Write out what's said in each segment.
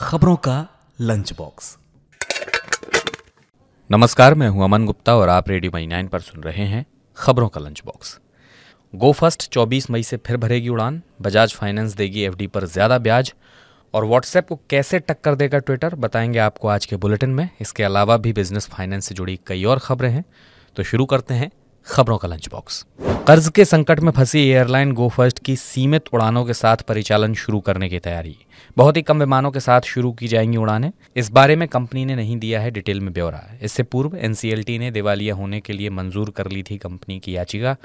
खबरों का lunch box नमस्कार मैं हूं अमन गुप्ता और आप रेडियो मई नाइन पर सुन रहे हैं खबरों का लंच बॉक्स गो फर्स्ट 24 मई से फिर भरेगी उड़ान बजाज फाइनेंस देगी एफडी पर ज़्यादा ब्याज और व्हाट्सएप को कैसे टक्कर देगा ट्विटर बताएंगे आपको आज के बुलेटिन में इसके अलावा भी बिजनेस फाइनेंस से जुड़ी कई और खबरें हैं तो शुरू करते हैं खबरों का लंच बॉक्स कर्ज के संकट में फंसी एयरलाइन गो फर्स्ट की सीमित उड़ानों के साथ परिचालन शुरू करने की तैयारी बहुत ही कम विमानों के साथ शुरू की जाएंगी उड़ानें इस बारे में कंपनी ने नहीं दिया है डिटेल में ब्यौरा इससे पूर्व एनसीएलटी ने दिवालिया होने के लिए मंजूर कर ली थी कंपनी की याचिका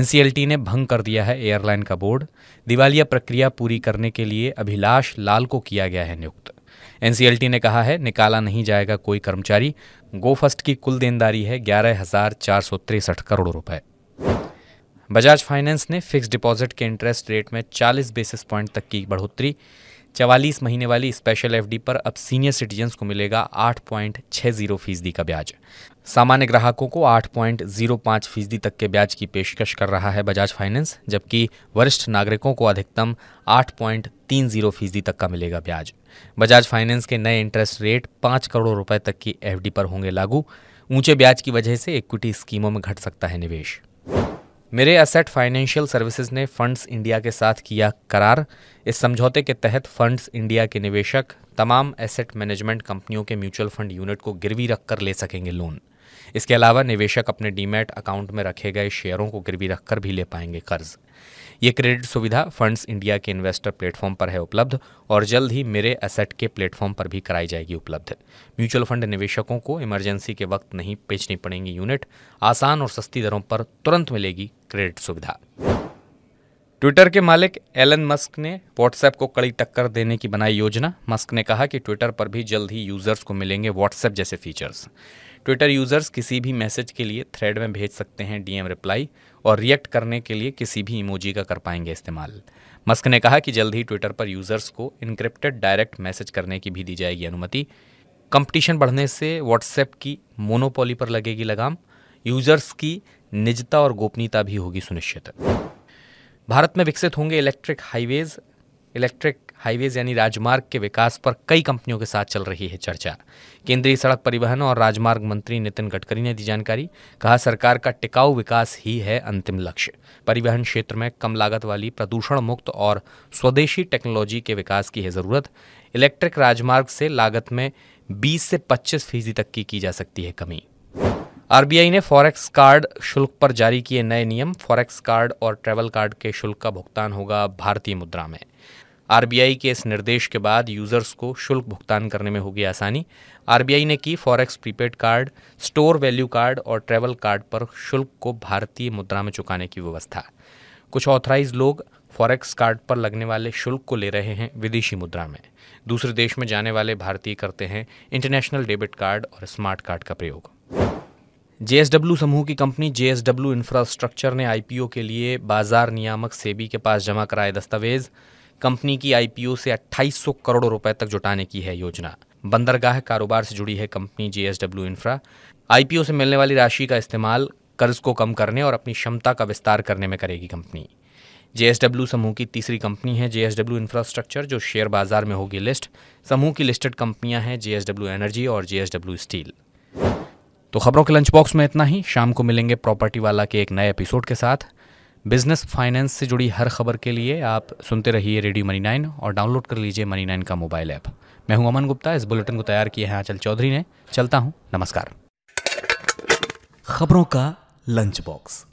एनसीएलटी ने भंग कर दिया है एयरलाइन का बोर्ड दिवालिया प्रक्रिया पूरी करने के लिए अभिलाष लाल को किया गया है नियुक्त एनसीएलटी ने कहा है निकाला नहीं जाएगा कोई कर्मचारी गो फर्स्ट की कुल देनदारी है ग्यारह हजार चार सौ तिरसठ करोड़ रुपए बजाज फाइनेंस ने फिक्स डिपॉजिट के इंटरेस्ट रेट में 40 बेसिस पॉइंट तक की बढ़ोतरी चवालीस महीने वाली स्पेशल एफडी पर अब सीनियर सिटीजन्स को मिलेगा आठ पॉइंट छः जीरो फीसदी का ब्याज सामान्य ग्राहकों को आठ पॉइंट जीरो पाँच फीसदी तक के ब्याज की पेशकश कर रहा है बजाज फाइनेंस जबकि वरिष्ठ नागरिकों को अधिकतम आठ पॉइंट तीन जीरो फीसदी तक का मिलेगा ब्याज बजाज फाइनेंस के नए इंटरेस्ट रेट पाँच करोड़ रुपए तक की एफडी पर होंगे लागू ऊंचे ब्याज की वजह से इक्विटी स्कीमों में घट सकता है निवेश मेरे असेट फाइनेंशियल सर्विसेज ने फंड्स इंडिया के साथ किया करार इस समझौते के तहत फंड्स इंडिया के निवेशक तमाम एसेट मैनेजमेंट कंपनियों के म्यूचुअल फंड यूनिट को गिरवी रखकर ले सकेंगे लोन इसके अलावा निवेशक अपने डीमैट अकाउंट में रखे गए शेयरों को गिरवी रखकर भी ले पाएंगे कर्ज ये क्रेडिट सुविधा फंड्स इंडिया के इन्वेस्टर प्लेटफॉर्म पर है उपलब्ध और जल्द ही मेरे एसेट के प्लेटफॉर्म पर भी कराई जाएगी उपलब्ध म्यूचुअल फंड निवेशकों को इमरजेंसी के वक्त नहीं बेचनी पड़ेंगी यूनिट आसान और सस्ती दरों पर तुरंत मिलेगी क्रेडिट सुविधा ट्विटर के मालिक एलन मस्क ने व्हाट्सएप को कड़ी टक्कर देने की बनाई योजना मस्क ने कहा कि ट्विटर पर भी जल्द ही यूजर्स को मिलेंगे व्हाट्सएप जैसे फीचर्स ट्विटर यूज़र्स किसी भी मैसेज के लिए थ्रेड में भेज सकते हैं डीएम रिप्लाई और रिएक्ट करने के लिए किसी भी इमोजी का कर पाएंगे इस्तेमाल मस्क ने कहा कि जल्द ही ट्विटर पर यूज़र्स को इनक्रिप्टेड डायरेक्ट मैसेज करने की भी दी जाएगी अनुमति कंपटीशन बढ़ने से व्हाट्सएप की मोनोपोली पर लगेगी लगाम यूज़र्स की निजता और गोपनीयता भी होगी सुनिश्चित भारत में विकसित होंगे इलेक्ट्रिक हाईवेज इलेक्ट्रिक हाईवेज यानी राजमार्ग के विकास पर कई कंपनियों के साथ चल रही है चर्चा केंद्रीय सड़क परिवहन और राजमार्ग मंत्री नितिन गडकरी ने दी जानकारी कहा सरकार का टिकाऊ विकास ही है अंतिम लक्ष्य परिवहन क्षेत्र में कम लागत वाली प्रदूषण मुक्त और स्वदेशी टेक्नोलॉजी के विकास की है ज़रूरत इलेक्ट्रिक राजमार्ग से लागत में बीस से पच्चीस फीसदी तक की की जा सकती है कमी आरबीआई ने फॉरेक्स कार्ड शुल्क पर जारी किए नए नियम फॉरेक्स कार्ड और ट्रेवल कार्ड के शुल्क का भुगतान होगा भारतीय मुद्रा में आरबीआई के इस निर्देश के बाद यूज़र्स को शुल्क भुगतान करने में होगी आसानी आरबीआई ने की forex prepaid card store value card और ट्रैवल कार्ड पर शुल्क को भारतीय मुद्रा में चुकाने की व्यवस्था कुछ ऑथराइज लोग फॉरेक्स कार्ड पर लगने वाले शुल्क को ले रहे हैं विदेशी मुद्रा में दूसरे देश में जाने वाले भारतीय करते हैं इंटरनेशनल डेबिट कार्ड और स्मार्ट कार्ड का प्रयोग जेएसडब्ल्यू समूह की कंपनी जेएसडब्ल्यू इंफ्रास्ट्रक्चर ने आईपीओ के लिए बाजार नियामक सेबी के पास जमा कराए दस्तावेज़ कंपनी की आईपीओ से 2800 करोड़ रुपए तक जुटाने की है योजना बंदरगाह कारोबार से जुड़ी है कंपनी जेएसडब्ल्यू इंफ्रा आईपीओ से मिलने वाली राशि का इस्तेमाल कर्ज को कम करने और अपनी क्षमता का विस्तार करने में करेगी कंपनी जेएसडब्ल्यू समूह की तीसरी कंपनी है जेएसडब्ल्यू इंफ्रास्ट्रक्चर जो शेयर बाजार में होगी लिस्ट समूह की लिस्टेड कंपनियां हैं जेएसडब्ल्यू एनर्जी और जेएसडब्ल्यू स्टील तो खबरों के लंच बॉक्स में इतना ही शाम को मिलेंगे प्रॉपर्टी वाला के एक नए एपिसोड के साथ बिजनेस फाइनेंस से जुड़ी हर खबर के लिए आप सुनते रहिए रेडियो मनी नाइन और डाउनलोड कर लीजिए मनी नाइन का मोबाइल ऐप मैं हूं अमन गुप्ता इस बुलेटिन को तैयार किया है आंचल चौधरी ने चलता हूं नमस्कार खबरों का लंच बॉक्स